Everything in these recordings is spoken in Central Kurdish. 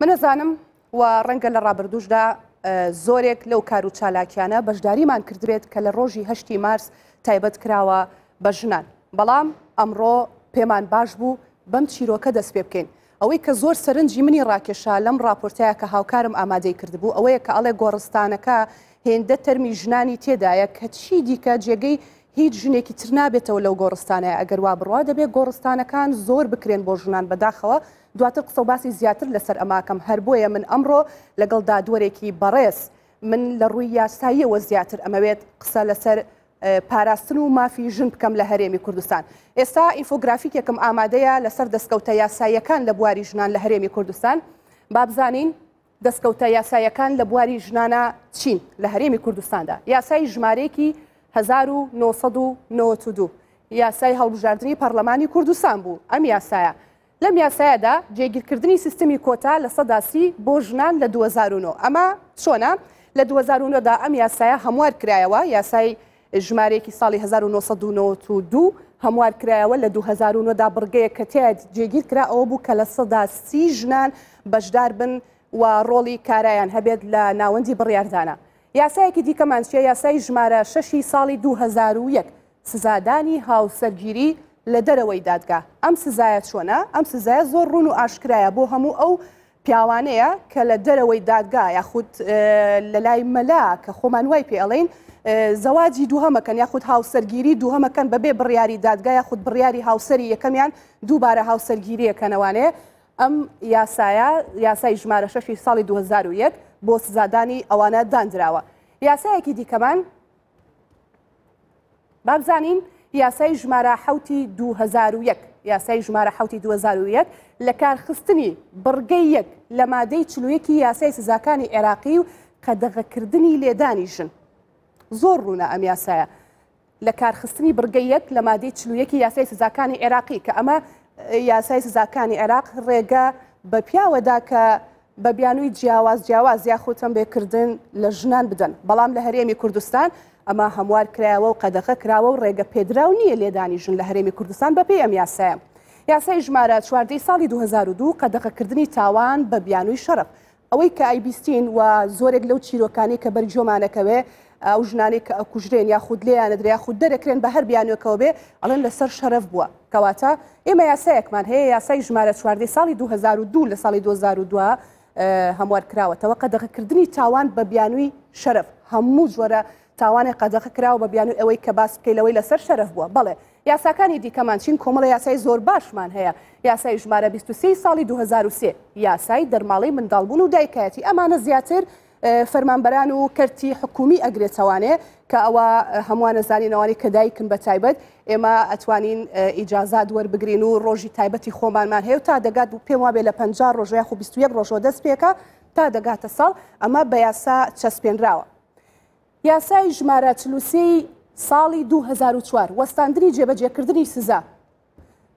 منەزانم و ڕەنگە لە ڕابردوشدا زۆرێک لەو کار و چالاکیانە بەشداریمان کردبێت کە لە ڕۆژی هەشتی مارس تایبەت کراوە بە ژنان بەڵام ئەمڕۆ پێمان باش بوو بەم چیرۆکە دەست پێ بکەین ئەوەی کە زۆر سەرنجی منی ڕاکێشا لەم راپۆرتەیە کە هاوکارم ئامادەی کردبوو ئەوەیە کە ئەڵێ گۆڕستانەکە هێندە تەرمی ژنانی تێدایە کە چی دیکە جێگەی هیچ ژنێکی تر نابێتەوە لەو گۆڕستانە ئەگەر وا بڕوا دەبێت گۆڕستانەکان زۆر بکرێن بۆ ژنان بەداخەوە دواتر قسە باسی زیاتر لەسەر ئەماکەم هەر بۆیە من ئەمڕۆ لەگەڵ دادوەرێکی بەڕێز من لە ڕووی یاساییەوە زیاتر ئەمەوێت قسە لەسەر پاراستن و مافی ژن بکەم لە هەرێمی کوردستان ئێستا ئیفۆگرافیکێکم ئامادەیە لەسەر دەستکەوتە یاساییەکان لە بواری ژنان لە هەرێمی کوردستان بابزانین دەستکەوتە یاسایەکان لە بواری ژنانە چین لە هەرێمی کوردستاندا یاسای ژمارەیەکی 1992 یاسای هەڵبژاردننی پەرلەمانی کوردستان بوو ئەم یاسایە لەم یاسایەدا جێگیرکردنی سیستمی کۆتا لە سەداسی بۆ ژنان لە 2009 ئەمە چۆنا لە 2009دا ئەم یاسایە هەموار کرایەوە یاسای ژمارەیەکی ساڵی 1992 هەموار کرایەوە لە 2009دا بڕگەیە کە تێت جێگیر کرا ئەوە بوو کە لە سەدا سی ژنان بەشدار بن و ڕۆڵی کارایان هەبێت لە ناوەندی بڕاردانە یاسایەکی دیکەمانچیە یاسای ژمارە شەشی ساڵی 2001 سزادانی هاوسەرگیری لە دەرەوەی دادگا ئەم سزایە چۆنە ئەم سزایە زۆر ڕون و ئاشکرایە بۆ هەموو ئەو پیاوانەیە کە لە دەرەوەی دادگا یاخود لە لای مەلا کە خۆمان وای پێ ئەڵین زەواجی دووهەمەکەن یاخود هاوسەرگیری دووهەمەکەن بەبێ بڕیاری دادگا یاخود بڕیاری هاوسری یەکەمیان دووبارە هاوسەرگیریەکەنەوانێ ئەم یاسایە یاسای ژمارە شەشی ساڵی 2001 بۆ سزادانی ئەوانە دانراوە یاسایەکی دیکەمان بابزانین یاسای ژمارە حوتی 2001 یاسای ژمارە حوتی 2001 لە کارخستنی بڕگەی یەک لە مادەی چلوەکی یاسای سزاکانی عێراقی و قەدەغەکردنی لێدانیشن زۆر ڕوونە ئەم یاسایە لە کارخستنی بڕگەیەک لە مادەی چلوەکی یاسای سزاکانی عێراقی کە ئەمە یاسای سزاکانی عێراق ڕێگە بە پیاوەدا کە بە بیانووی جیاواز جیاواز یاخۆتەم بێکردن لە ژنان بدەن بەڵام لە هەرێمی کوردستان ئەمە هەموار کرایەوە و قەدەخە کراوە و ڕێگە پێدراو نییە لێدانیژن لە هەرێمی کوردستان بە پێی ئەم یاسایە. یاسای ژمارە چواردەی ساڵی 2002 قەدەخەکردنی تاوان بە بیانووی شەرف. ئەوەی کە ئایبیستین و زۆرێک لەو چیرۆکانی کە بەری جۆمانەکەوێ ئەو ژنانی کە ئەکوژرێن یا خود لیان دریا خود دەرەکرێن بە هەر بیانەکەەوە بێ ئەڵەن لەسەر شەرف بووە کەواتە ئێمە یاسایەکمان هەیە یاسای ژمارە چواردەی ساڵی 2002 لە ساڵی 2002 هەموار کراوەتەوە قەدەغەکردنی تاوان بە بیانووی شەرف هەموو جۆرە تاوانی قەدەخ کراوە بە بیان و ئەوەی کە باس بکەیلەوەی لەسەر شەرف بووە بڵێ یاساکانی دیکەمان چین کۆمەڵە یاسای زۆر باشمان هەیە یاسای ژمارە 23 ساڵی 2023 یاسای دەرماڵی منداڵبوون و دایکایەتی ئەمانە زیاتر فەرمانبەران و کەرتی حکومی ئەگرێتەوانێ کە ئەوە هەمووانە زانینەوانی کە دایکن بە تایبەت ئێمە ئەتوانین ئیجازات وەربگرین و ڕۆژی تایبەتی خۆمانمان هەیە و تا دەگات و پێم وابێ لە 50 ڕۆژای خو 21 ڕۆژۆ دەست پێکە تا دەگاتە ساڵ ئەمە بە یاسا چەسپێنراوە یاسای ژمارە چلوسی ساڵی 2004 وەستاندنی جێبەجێکردنی سزا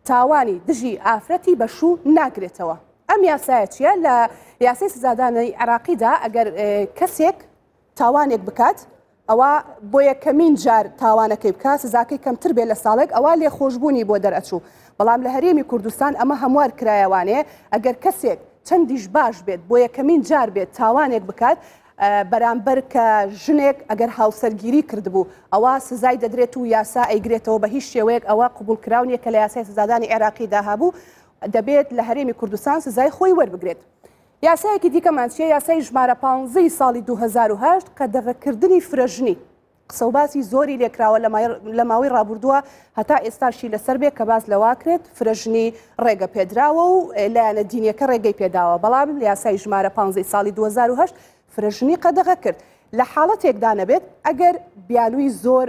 تاوانی دژی ئافرەتی بەشوو ناگرێتەوە ئەم یاسایە چیە لە یاسی سزادانەی عراقیدا ئەگەر کەسێک تاوانێک بکات ئەوە بۆ یەکەمین جار تاوانەکەی بکە سزاکەی کەمتر بێت لە ساڵێک ئەوە لێ خۆشببوونی بۆ دەرەچوو بەڵام لە هەرێمی کوردستان ئەمە هەموار کرایەوانێ ئەگەر کەسێک چەندیش باش بێت بۆ یەکەمین جار بێت تاوانێک بکات بەرامبەر کە ژنێک ئەگەر هاوسەرگیری کردبوو ئەوە سزای دەدرێت و یاسا ئەیگرێتەوە بە هیچ شێوەیەک ئەوە قوبولکراونیە کە لە یاسای سزادانی عێراقی داهابوو دەبێت لە هەرێمی کوردستان سزای خۆی وەربگرێت. یاسایەکی دیکەمانچیە یاسای ژمارە پانزەی ساڵی 2010 کە دەغەکردنی فرەژنی قسەوباسی زۆری لێکراوە لە ماوەی ڕابردووە هەتا ئێستاشی لەسەر بێ کە باز لەواکرێت فرەژنی ڕێگە پێدراوە و لایەنە دینیەکە ڕێگەی پێداوە بەڵام یاسای ژمارە 15 ساڵی 2010 فرژنی قەدەغە کرد لە حاڵەتێکدا نەبێت ئەگەر بیالووی زۆر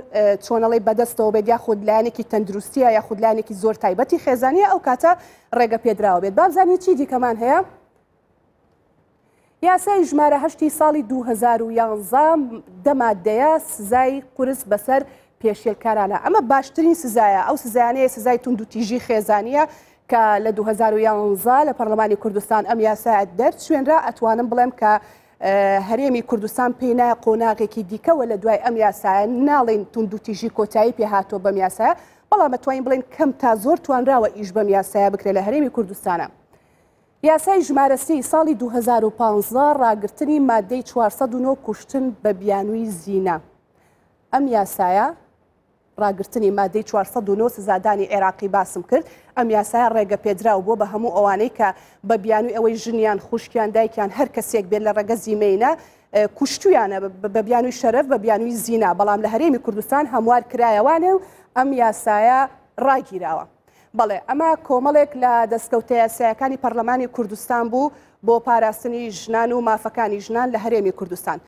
چۆنەڵی بەدەستەوە بێت یا خودلایەنێکی تەندروستیە یا خودلایەنێکی زۆر تایبەتی خێزانیە ئەو کاتە ڕێگە پێدراوە بێت بابزانانی چی دیکەمان هەیە؟ یاسای ژمارە هەشتی ساڵی 2011 دەمادەیە سزای قرس بەسەر پێشێلکارانە ئەمە باشترین سزایە ئەو سزانەیە سزای تونند و تیژی خێزانیە کە لە 2011 لە پەرلەمانی کوردستان ئەم یاسایەت دەرد شوێنرا ئەتوانم بڵێم کە هەرێمی کوردستان پێنا قۆناغێکی دیکەەوە لە دوای ئەم یاسایە ناڵێن تونندوتیژی کۆتایی پێهاتۆ بەم یاسایە بەڵام ئەتوانین بڵێن کەم تا زۆر توانراوە ئیش بەم یاسایە بکرێت لە هەرێمی کوردستانە. یاسای ژمارەسی ساڵی 2015 ڕاگررتنی مادەی 409 کوشتن بە بیانووی زینا. ئەم یاسایە ڕاگررتنی مادەی 409 سزادانی عێراقی باسم کرد ئەم یاسای ڕێگە پێدراو بۆ بە هەموو ئەوانەی کە بە بیانوی ئەوەی ژنیان خوشکیان دایکیان هەر کەسێک بێت لە ڕێگە زیمەینە کوشتویانە بە بیانوی شەرف بە بیانوی زینا بەڵام لە هەرێمی کوردستان هەموار کرایەوانێ و ئەم یاسایە ڕاگیراوە. بەڵێ ئەمە کۆمەڵێک لە دەستکەوتە یاسایەکانی پەرلەمانی کوردستان بوو بۆ پاراستنی ژنان و مافەکانی ژنان لە هەرێمی کوردستان.